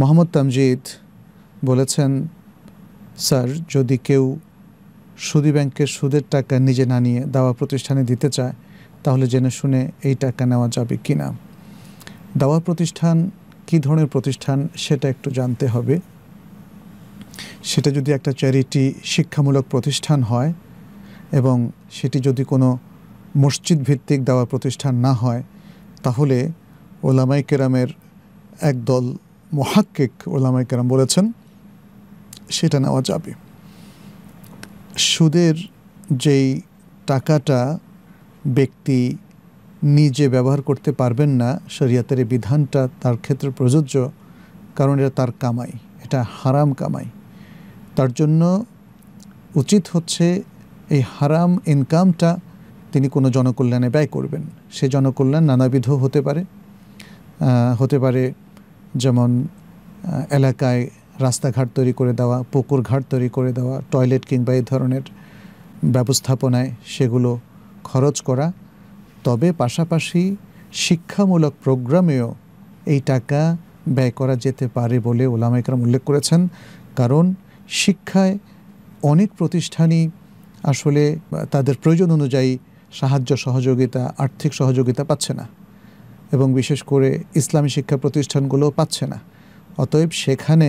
মোহাম্মদ তামজিদ বলেছেন স্যার যদি কেউ সুদী ব্যাংকের সুদের টাকা নিজে না নিয়ে দাওয়া প্রতিষ্ঠানে দিতে চায় তাহলে জেনে শুনে এই টাকা নেওয়া যাবে কি না দাওয়া প্রতিষ্ঠান কি ধরনের প্রতিষ্ঠান সেটা একটু জানতে হবে সেটা যদি একটা চ্যারিটি শিক্ষামূলক প্রতিষ্ঠান হয় এবং সেটি যদি কোনো মসজিদ ভিত্তিক দাওয়া প্রতিষ্ঠান না হয় তাহলে ওলামাই কেরামের একদল ওলামাই কেরাম বলেছেন সেটা নেওয়া যাবে সুদের যেই টাকাটা ব্যক্তি নিজে ব্যবহার করতে পারবেন না শরিয়াতের এই বিধানটা তার ক্ষেত্রে প্রযোজ্য কারণ এটা তার কামাই এটা হারাম কামাই তার জন্য উচিত হচ্ছে এই হারাম ইনকামটা তিনি কোনো জনকল্যাণে ব্যয় করবেন সে জনকল্যাণ নানাবিধ হতে পারে হতে পারে যেমন এলাকায় রাস্তাঘাট তৈরি করে দেওয়া পুকুর ঘাট তৈরি করে দেওয়া টয়লেট কিংবা এই ধরনের ব্যবস্থাপনায় সেগুলো খরচ করা তবে পাশাপাশি শিক্ষামূলক প্রোগ্রামেও এই টাকা ব্যয় করা যেতে পারে বলে ওলামাইকরাম উল্লেখ করেছেন কারণ শিক্ষায় অনেক প্রতিষ্ঠানই আসলে তাদের প্রয়োজন অনুযায়ী সাহায্য সহযোগিতা আর্থিক সহযোগিতা পাচ্ছে না এবং বিশেষ করে ইসলামী শিক্ষা প্রতিষ্ঠানগুলো পাচ্ছে না অতএব সেখানে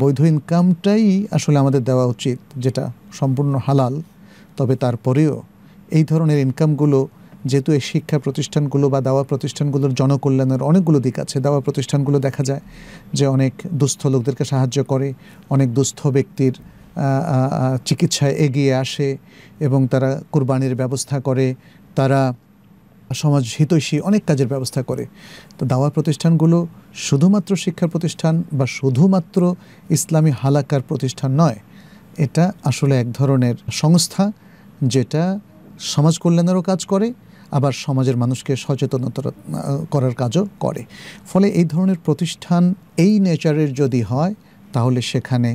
বৈধ ইনকামটাই আসলে আমাদের দেওয়া উচিত যেটা সম্পূর্ণ হালাল তবে তারপরেও এই ধরনের ইনকামগুলো যেহেতু এই শিক্ষা প্রতিষ্ঠানগুলো বা দাওয়া প্রতিষ্ঠানগুলোর জনকল্যাণের অনেকগুলো দিক আছে দাওয়া প্রতিষ্ঠানগুলো দেখা যায় যে অনেক দুস্থ লোকদেরকে সাহায্য করে অনেক দুস্থ ব্যক্তির চিকিৎসায় এগিয়ে আসে এবং তারা কোরবানির ব্যবস্থা করে তারা সমাজ হিতৈষী অনেক কাজের ব্যবস্থা করে তো দাওয়া প্রতিষ্ঠানগুলো শুধুমাত্র শিক্ষা প্রতিষ্ঠান বা শুধুমাত্র ইসলামী হালাকার প্রতিষ্ঠান নয় এটা আসলে এক ধরনের সংস্থা যেটা সমাজ কল্যাণেরও কাজ করে আবার সমাজের মানুষকে সচেতনতা করার কাজও করে ফলে এই ধরনের প্রতিষ্ঠান এই নেচারের যদি হয় তাহলে সেখানে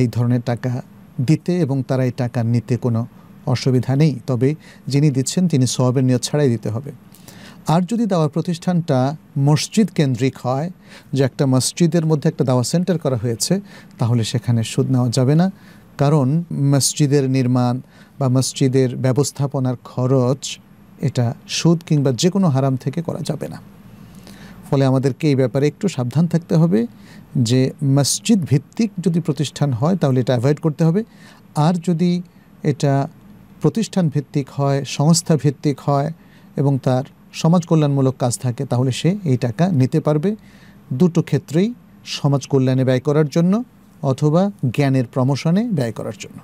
এই ধরনের টাকা দিতে এবং তারা এই টাকা নিতে কোনো অসুবিধা নেই তবে যিনি দিচ্ছেন তিনি সবের নিয়ত ছাড়াই দিতে হবে আর যদি দাওয়া প্রতিষ্ঠানটা মসজিদ কেন্দ্রিক হয় যে একটা মসজিদের মধ্যে একটা দাওয়া সেন্টার করা হয়েছে তাহলে সেখানে সুদ নেওয়া যাবে না কারণ মসজিদের নির্মাণ বা মসজিদের ব্যবস্থাপনার খরচ এটা সুদ কিংবা যে কোনো হারাম থেকে করা যাবে না ফলে আমাদেরকে এই ব্যাপারে একটু সাবধান থাকতে হবে যে মসজিদ ভিত্তিক যদি প্রতিষ্ঠান হয় তাহলে এটা অ্যাভয়েড করতে হবে আর যদি এটা প্রতিষ্ঠান ভিত্তিক হয় সংস্থা ভিত্তিক হয় এবং তার সমাজ কল্যাণমূলক কাজ থাকে তাহলে সে এই টাকা নিতে পারবে দুটো ক্ষেত্রেই সমাজ কল্যাণে ব্যয় করার জন্য অথবা জ্ঞানের প্রমোশনে ব্যয় করার জন্য